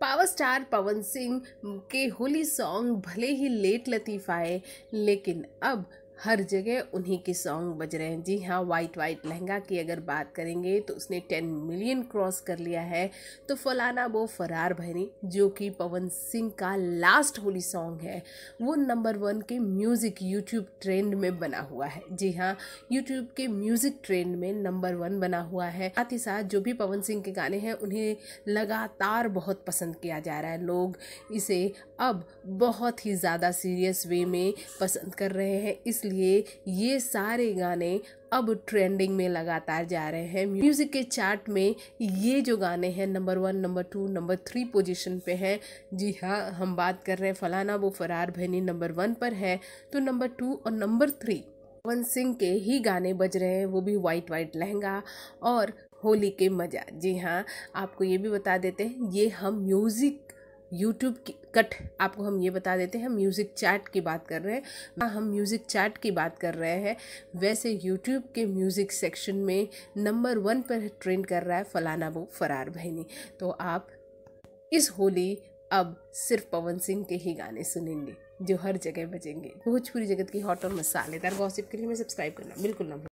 power star पवन सिंह के Holi song भले ही late लतीफ़ आए लेकिन अब हर जगह उन्हीं के सॉन्ग बज रहे हैं जी हाँ वाइट वाइट लहंगा की अगर बात करेंगे तो उसने टेन मिलियन क्रॉस कर लिया है तो फलाना वो फरार भैनी जो कि पवन सिंह का लास्ट होली सॉन्ग है वो नंबर वन के म्यूज़िक यूट्यूब ट्रेंड में बना हुआ है जी हाँ यूट्यूब के म्यूज़िक ट्रेंड में नंबर वन बना हुआ है साथ ही साथ जो भी पवन सिंह के गाने हैं उन्हें लगातार बहुत पसंद किया जा रहा है लोग इसे अब बहुत ही ज़्यादा सीरियस वे में पसंद कर रहे हैं इसलिए इसलिए ये सारे गाने अब ट्रेंडिंग में लगातार जा रहे हैं म्यूज़िक के चार्ट में ये जो गाने हैं number one number two number three position पे हैं जी हाँ हम बात कर रहे हैं फलाना वो फरार बहनी नंबर वन पर है तो नंबर टू और नंबर थ्री पवन सिंह के ही गाने बज रहे हैं वो भी वाइट वाइट लहंगा और होली के मज़ा जी हाँ आपको ये भी बता देते हैं ये हम म्यूज़िक यूट्यूब कट आपको हम ये बता देते हैं म्यूज़िक चैट की बात कर रहे हैं हाँ, हम म्यूज़िक चैट की बात कर रहे हैं वैसे यूट्यूब के म्यूज़िक सेक्शन में नंबर वन पर ट्रेंड कर रहा है फलाना वो फरार बहनी तो आप इस होली अब सिर्फ पवन सिंह के ही गाने सुनेंगे जो हर जगह बजेंगे भोजपुरी जगत की हॉट और मसालेदार गॉसिप के लिए हमें सब्सक्राइब करना बिल्कुल ना